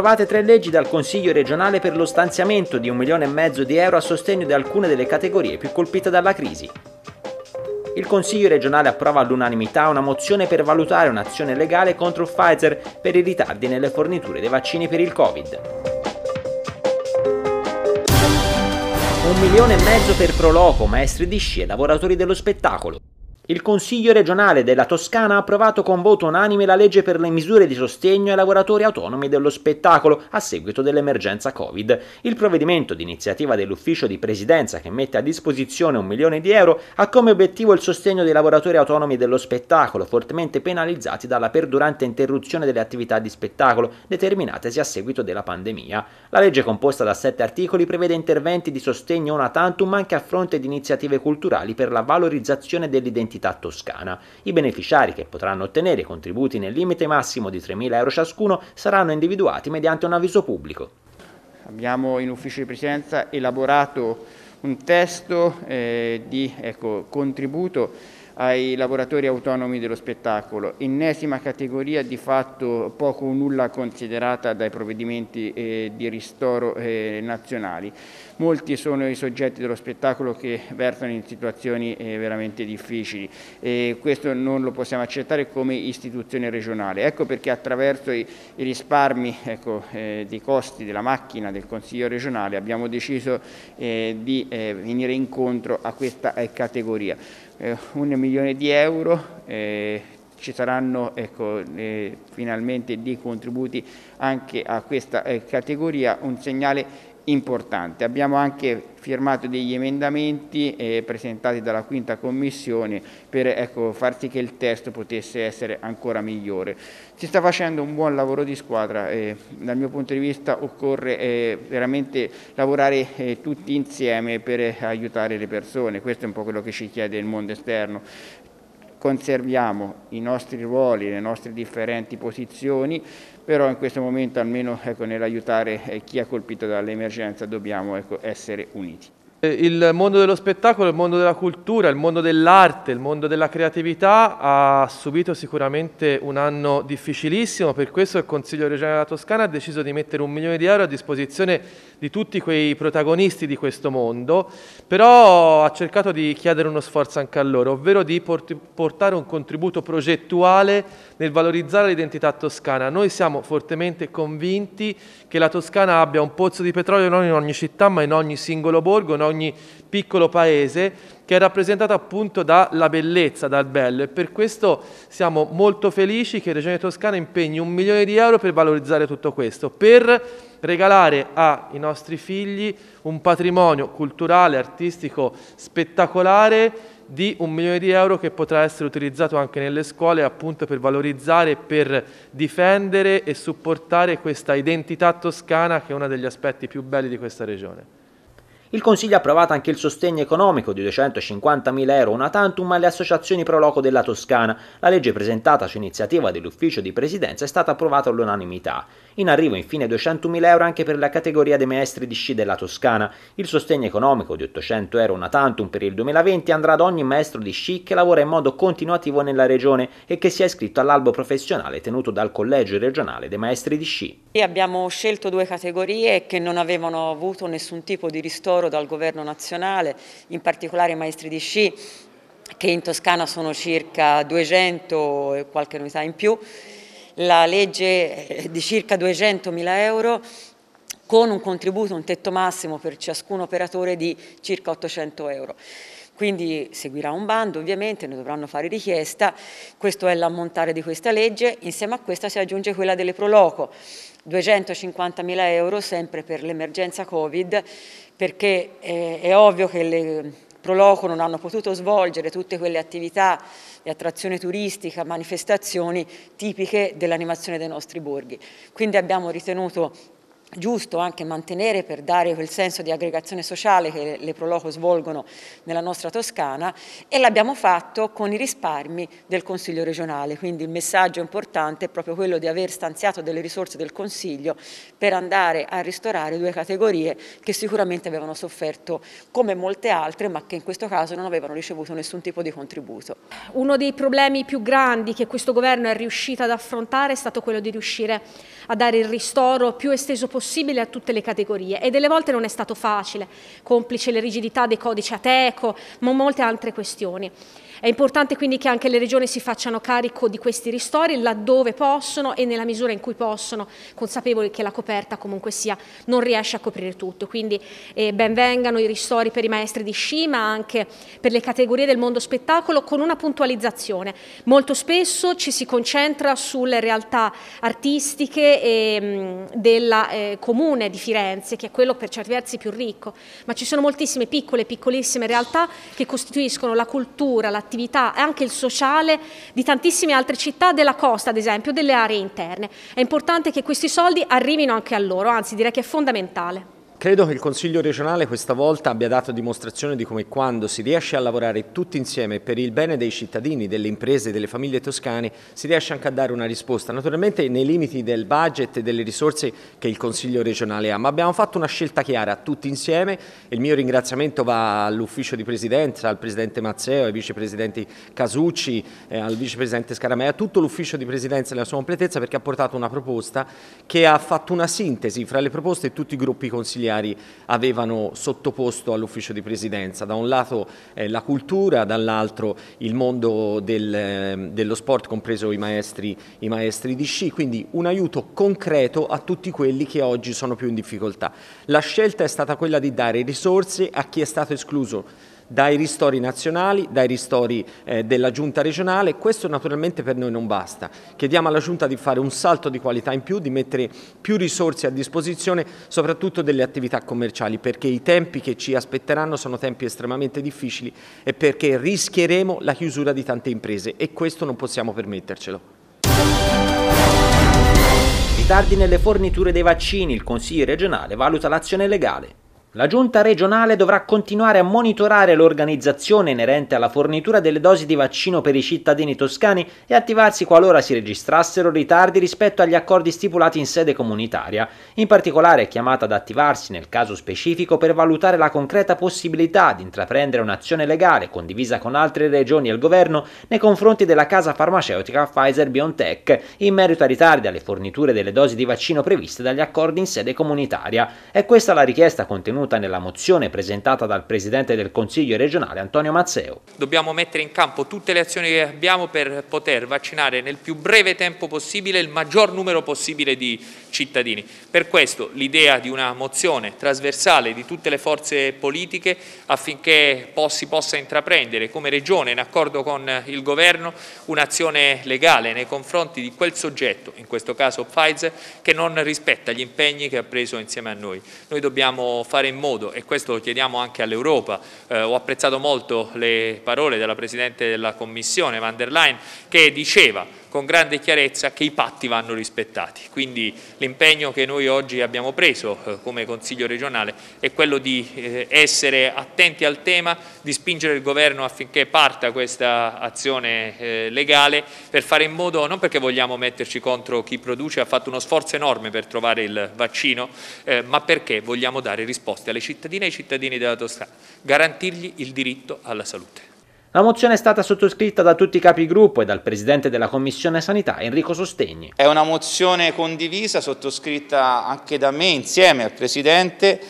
approvate tre leggi dal Consiglio regionale per lo stanziamento di un milione e mezzo di euro a sostegno di alcune delle categorie più colpite dalla crisi. Il Consiglio regionale approva all'unanimità una mozione per valutare un'azione legale contro Pfizer per i ritardi nelle forniture dei vaccini per il Covid. Un milione e mezzo per Proloco, maestri di sci e lavoratori dello spettacolo. Il Consiglio regionale della Toscana ha approvato con voto unanime la legge per le misure di sostegno ai lavoratori autonomi dello spettacolo a seguito dell'emergenza Covid. Il provvedimento d'iniziativa dell'ufficio di presidenza che mette a disposizione un milione di euro ha come obiettivo il sostegno dei lavoratori autonomi dello spettacolo fortemente penalizzati dalla perdurante interruzione delle attività di spettacolo determinatesi a seguito della pandemia. La legge composta da sette articoli prevede interventi di sostegno una tantum anche a fronte di iniziative culturali per la valorizzazione dell'identità dell'entità toscana. I beneficiari che potranno ottenere contributi nel limite massimo di 3.000 euro ciascuno saranno individuati mediante un avviso pubblico. Abbiamo in ufficio di presidenza elaborato un testo eh, di ecco, contributo ai lavoratori autonomi dello spettacolo, ennesima categoria di fatto poco o nulla considerata dai provvedimenti eh, di ristoro eh, nazionali. Molti sono i soggetti dello spettacolo che versano in situazioni eh, veramente difficili e questo non lo possiamo accettare come istituzione regionale. Ecco perché attraverso i, i risparmi ecco, eh, dei costi della macchina del Consiglio regionale abbiamo deciso eh, di eh, venire incontro a questa categoria eh, un milione di euro, eh, ci saranno ecco, eh, finalmente dei contributi anche a questa eh, categoria, un segnale importante. Abbiamo anche firmato degli emendamenti eh, presentati dalla quinta commissione per ecco, far sì che il testo potesse essere ancora migliore. Si sta facendo un buon lavoro di squadra, eh, dal mio punto di vista occorre eh, veramente lavorare eh, tutti insieme per eh, aiutare le persone, questo è un po' quello che ci chiede il mondo esterno conserviamo i nostri ruoli, le nostre differenti posizioni, però in questo momento almeno ecco, nell'aiutare eh, chi è colpito dall'emergenza dobbiamo ecco, essere uniti. Eh, il mondo dello spettacolo, il mondo della cultura, il mondo dell'arte, il mondo della creatività ha subito sicuramente un anno difficilissimo, per questo il Consiglio regionale della Toscana ha deciso di mettere un milione di euro a disposizione di tutti quei protagonisti di questo mondo, però ha cercato di chiedere uno sforzo anche a loro, ovvero di portare un contributo progettuale nel valorizzare l'identità toscana. Noi siamo fortemente convinti che la Toscana abbia un pozzo di petrolio non in ogni città, ma in ogni singolo borgo, in ogni piccolo paese che è rappresentato appunto dalla bellezza, dal bello e per questo siamo molto felici che Regione Toscana impegni un milione di euro per valorizzare tutto questo, per regalare ai nostri figli un patrimonio culturale, artistico spettacolare di un milione di euro che potrà essere utilizzato anche nelle scuole appunto per valorizzare, per difendere e supportare questa identità toscana che è uno degli aspetti più belli di questa regione. Il Consiglio ha approvato anche il sostegno economico di 250.000 euro una tantum alle associazioni pro loco della Toscana. La legge presentata su iniziativa dell'ufficio di presidenza è stata approvata all'unanimità. In arrivo infine 200.000 euro anche per la categoria dei maestri di sci della Toscana. Il sostegno economico di 800 euro una tantum per il 2020 andrà ad ogni maestro di sci che lavora in modo continuativo nella regione e che sia iscritto all'albo professionale tenuto dal Collegio regionale dei maestri di sci. E abbiamo scelto due categorie che non avevano avuto nessun tipo di ristoro loro dal governo nazionale, in particolare i maestri di sci che in Toscana sono circa 200 e qualche novità in più, la legge eh, di circa 200 mila euro con un contributo, un tetto massimo per ciascun operatore di circa 800 euro. Quindi seguirà un bando ovviamente, ne dovranno fare richiesta, questo è l'ammontare di questa legge, insieme a questa si aggiunge quella delle Proloco, mila euro sempre per l'emergenza Covid perché è, eh, è ovvio che le Proloco non hanno potuto svolgere tutte quelle attività di attrazione turistica, manifestazioni tipiche dell'animazione dei nostri borghi. Quindi abbiamo ritenuto giusto anche mantenere per dare quel senso di aggregazione sociale che le Proloco svolgono nella nostra Toscana e l'abbiamo fatto con i risparmi del Consiglio regionale, quindi il messaggio importante è proprio quello di aver stanziato delle risorse del Consiglio per andare a ristorare due categorie che sicuramente avevano sofferto come molte altre ma che in questo caso non avevano ricevuto nessun tipo di contributo. Uno dei problemi più grandi che questo governo è riuscito ad affrontare è stato quello di riuscire a dare il ristoro più esteso possibile possibile a tutte le categorie e delle volte non è stato facile, complice le rigidità dei codici ateco, ma molte altre questioni. È importante quindi che anche le regioni si facciano carico di questi ristori laddove possono e nella misura in cui possono, consapevoli che la coperta comunque sia non riesce a coprire tutto. Quindi eh, benvengano i ristori per i maestri di sci, ma anche per le categorie del mondo spettacolo con una puntualizzazione. Molto spesso ci si concentra sulle realtà artistiche e, ehm, mh, della eh, comune di Firenze, che è quello per certi versi più ricco, ma ci sono moltissime piccole, piccolissime realtà che costituiscono la cultura, l'attività l'attività e anche il sociale di tantissime altre città della costa, ad esempio, delle aree interne. È importante che questi soldi arrivino anche a loro, anzi direi che è fondamentale. Credo che il Consiglio regionale questa volta abbia dato dimostrazione di come quando si riesce a lavorare tutti insieme per il bene dei cittadini, delle imprese, delle famiglie toscane, si riesce anche a dare una risposta, naturalmente nei limiti del budget e delle risorse che il Consiglio regionale ha, ma abbiamo fatto una scelta chiara tutti insieme il mio ringraziamento va all'ufficio di presidenza, al Presidente Mazzeo, ai vicepresidenti Casucci, eh, al vicepresidente Scaramea, a tutto l'ufficio di presidenza nella sua completezza perché ha portato una proposta che ha fatto una sintesi fra le proposte di tutti i gruppi consigliari giudiziari avevano sottoposto all'ufficio di presidenza. Da un lato eh, la cultura, dall'altro il mondo del, eh, dello sport, compreso i maestri, i maestri, di sci, quindi un aiuto concreto a tutti quelli che oggi sono più in difficoltà. La scelta è stata quella di dare risorse a chi è stato escluso dai ristori nazionali, dai ristori eh, della giunta regionale, questo naturalmente per noi non basta. Chiediamo alla giunta di fare un salto di qualità in più, di mettere più risorse a disposizione, soprattutto delle attività commerciali, perché i tempi che ci aspetteranno sono tempi estremamente difficili e perché rischieremo la chiusura di tante imprese e questo non possiamo permettercelo. Ritardi nelle forniture dei vaccini, il Consiglio regionale valuta l'azione legale. La giunta regionale dovrà continuare a monitorare l'organizzazione inerente alla fornitura delle dosi di vaccino per i cittadini toscani e attivarsi qualora si registrassero ritardi rispetto agli accordi stipulati in sede comunitaria. In particolare è chiamata ad attivarsi nel caso specifico per valutare la concreta possibilità di intraprendere un'azione legale condivisa con altre regioni e il governo nei confronti della casa farmaceutica Pfizer BioNTech in merito a ritardi alle forniture delle dosi di vaccino previste dagli accordi in sede comunitaria. È questa la richiesta contenuta contenuta nella mozione presentata dal Presidente del Consiglio regionale Antonio Mazzeo. Dobbiamo mettere in campo tutte le azioni che abbiamo per poter vaccinare nel più breve tempo possibile il maggior numero possibile di cittadini. Per questo l'idea di una mozione trasversale di tutte le forze politiche affinché si possa intraprendere come Regione in accordo con il Governo un'azione legale nei confronti di quel soggetto, in questo caso Pfizer, che non rispetta gli impegni che ha preso insieme a noi. Noi dobbiamo fare in modo, e questo lo chiediamo anche all'Europa, eh, ho apprezzato molto le parole della Presidente della Commissione, van der Leyen, che diceva con grande chiarezza che i patti vanno rispettati. Quindi l'impegno che noi oggi abbiamo preso eh, come Consiglio regionale è quello di eh, essere attenti al tema, di spingere il Governo affinché parta questa azione eh, legale per fare in modo, non perché vogliamo metterci contro chi produce, ha fatto uno sforzo enorme per trovare il vaccino, ma perché vogliamo dare risposte alle cittadine e ai cittadini della Toscana, garantirgli il diritto alla salute. La mozione è stata sottoscritta da tutti i capigruppo e dal Presidente della Commissione Sanità, Enrico Sostegni. È una mozione condivisa, sottoscritta anche da me insieme al Presidente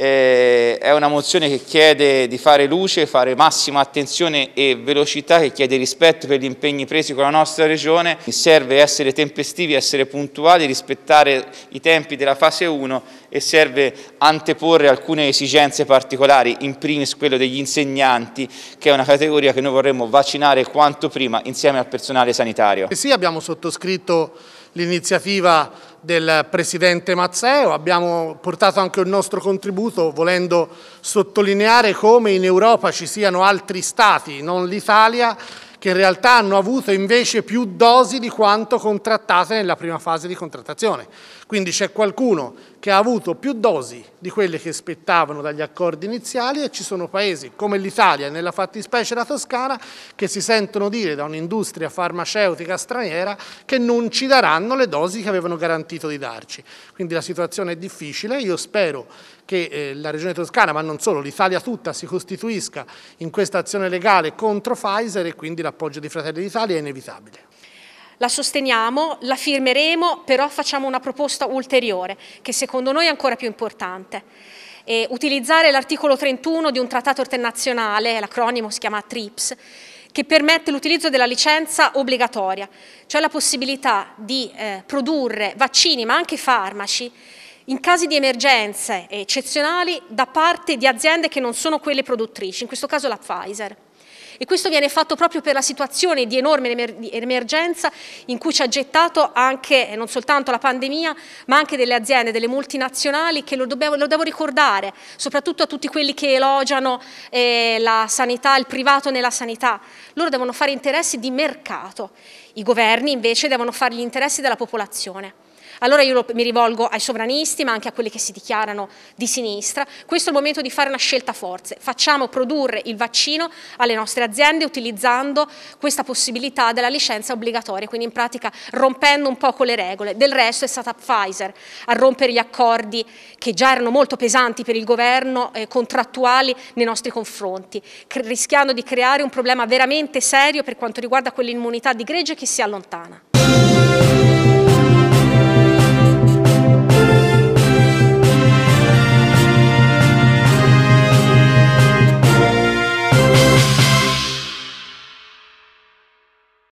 eh, è una mozione che chiede di fare luce, fare massima attenzione e velocità, che chiede rispetto per gli impegni presi con la nostra Regione. Serve essere tempestivi, essere puntuali, rispettare i tempi della fase 1 e serve anteporre alcune esigenze particolari, in primis quello degli insegnanti, che è una categoria che noi vorremmo vaccinare quanto prima insieme al personale sanitario. sì, abbiamo sottoscritto l'iniziativa del Presidente Mazzeo, abbiamo portato anche il nostro contributo volendo sottolineare come in Europa ci siano altri Stati, non l'Italia, che in realtà hanno avuto invece più dosi di quanto contrattate nella prima fase di contrattazione. Quindi c'è qualcuno che ha avuto più dosi di quelle che spettavano dagli accordi iniziali e ci sono paesi come l'Italia, e nella fattispecie la Toscana, che si sentono dire da un'industria farmaceutica straniera che non ci daranno le dosi che avevano garantito di darci. Quindi la situazione è difficile, io spero che eh, la regione toscana, ma non solo, l'Italia tutta si costituisca in questa azione legale contro Pfizer e quindi l'appoggio di Fratelli d'Italia è inevitabile la sosteniamo, la firmeremo, però facciamo una proposta ulteriore che secondo noi è ancora più importante. E utilizzare l'articolo 31 di un trattato internazionale, l'acronimo si chiama TRIPS, che permette l'utilizzo della licenza obbligatoria, cioè la possibilità di eh, produrre vaccini ma anche farmaci in casi di emergenze eccezionali da parte di aziende che non sono quelle produttrici, in questo caso la Pfizer e questo viene fatto proprio per la situazione di enorme emergenza in cui ci ha gettato anche non soltanto la pandemia ma anche delle aziende, delle multinazionali che lo, dobbiamo, lo devo ricordare soprattutto a tutti quelli che elogiano eh, la sanità, il privato nella sanità, loro devono fare interessi di mercato, i governi invece devono fare gli interessi della popolazione. Allora io mi rivolgo ai sovranisti, ma anche a quelli che si dichiarano di sinistra. Questo è il momento di fare una scelta forze. Facciamo produrre il vaccino alle nostre aziende utilizzando questa possibilità della licenza obbligatoria, quindi in pratica rompendo un po' con le regole. Del resto è stata Pfizer a rompere gli accordi che già erano molto pesanti per il governo, eh, contrattuali nei nostri confronti, rischiando di creare un problema veramente serio per quanto riguarda quell'immunità di gregge che si allontana.